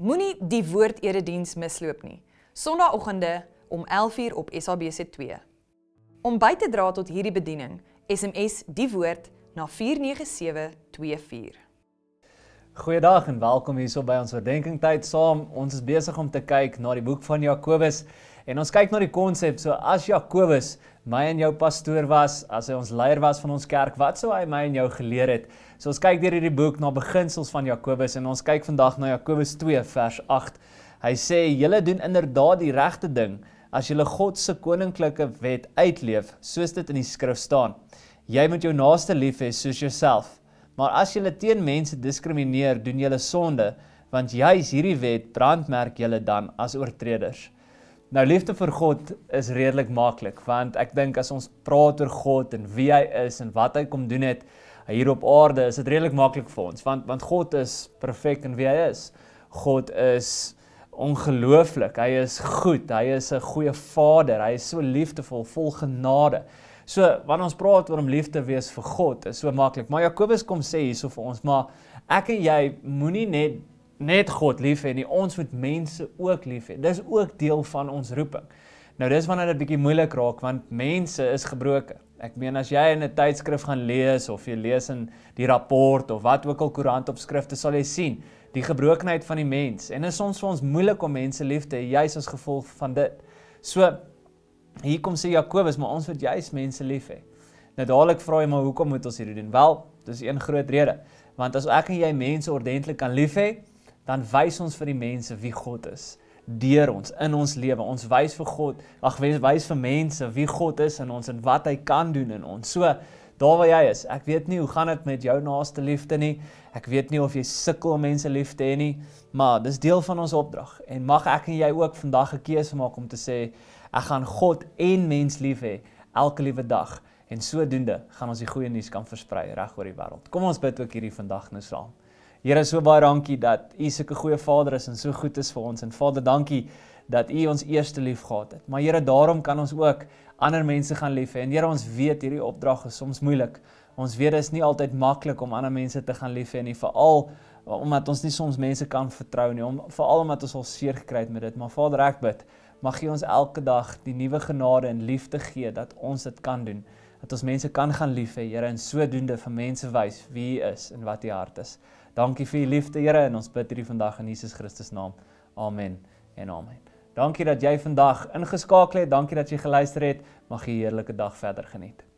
Moenie die woord erediens misloop nie. Sondagoggende om 11:00 op SABC2. Om by te dra tot hierdie bediening, SMS die woord na 49724. Goeiedag en welkom hierso by ons oordeenkingtyd saam. Ons is besig om te kyk na die boek van Jakobus en ons kyk na die konsep so as Jakobus my en jou pastoor was, as hy ons leier was van ons kerk, wat sou hy my en jou geleer het? So ons kyk deur hierdie boek na beginsels van Jakobus en ons kyk vandag na Jakobus 2 vers 8. Hy sê: "Julle doen inderdaad die regte ding as julle God se koninklike wet uitleef, soos dit in die skrif staan. Jy moet jou naaste lief hê soos jouself. Maar as julle teen mense diskrimineer, doen julle sonde, want juis hierdie wet brandmerk julle dan as oortreders." Nou liefde vir God is redelik maklik want ek dink as ons praat oor God en wie hy is en wat hy kom doen het hier op aarde, is dit redelik maklik vir ons want want God is perfek in wie hy is. God is ongelooflik. Hy is goed. Hy is 'n goeie Vader. Hy is so liefdevol, vol genade. So wanneer ons praat oor om lief te wees vir God, is so maklik. Maar Jakobus kom sê hierso vir ons, maar ek en jy moenie net net God lief hê nie, ons moet mense ook lief hê. Dis ook deel van ons roeping. Nou dis wanneer dit 'n bietjie moeilik raak want mense is gebroke. Ek meen as jy in 'n tydskrif gaan lees of jy lees in die rapport of wat ook al koerant opskrifte sal jy sien die gebrokenheid van die mens en is ons vir ons moeilik om mense lief te hê juis as gevolg van dit. So hier kom sê Jakobus maar ons moet juis mense lief hê. Nou dadelik vra jy maar hoekom moet ons hierdie doen? Wel, dis een groot rede. Want as ek en jy mense ordentlik kan lief hê, dan wys ons vir die mense wie God is deur ons in ons lewe. Ons wys vir God, ag wens wys vir mense wie God is in ons en wat hy kan doen in ons. So daar waar jy is, ek weet nie hoe gaan dit met jou naaste liefde nie. Ek weet nie of jy sukkel om mense lief te hê nie, maar dis deel van ons opdrag. En mag ek en jy ook vandag 'n keuse maak om te sê ek gaan God en mens lief hê elke liewe dag. En sodoende gaan ons die goeie nuus kan versprei reg oor die wêreld. Kom ons bid ook hierdie vandag nou saam. Here, so baie dankie dat U sulke goeie Vader is en so goed is vir ons. En Vader, dankie dat U ons eerste lief gehad het. Maar Here, daarom kan ons ook ander mense gaan lief hê. En Here, ons weet hierdie opdrag is soms moeilik. Ons weet dit is nie altyd maklik om ander mense te gaan lief hê nie, veral omdat ons nie soms mense kan vertrou nie, om veral omdat ons al seer gekry het met dit. Maar Vader, ek bid, mag U ons elke dag die nuwe genade en liefde gee dat ons dit kan doen dat ons mense kan gaan lief hê, Here, en sodoende vir mense wys wie U is en wat U hart is. Dankie vir U liefde, Here, en ons bid hierdie vandag in Jesus Christus naam. Amen en amen. Dankie dat jy vandag ingeskakel het. Dankie dat jy geluister het. Mag jy 'n heerlike dag verder geniet.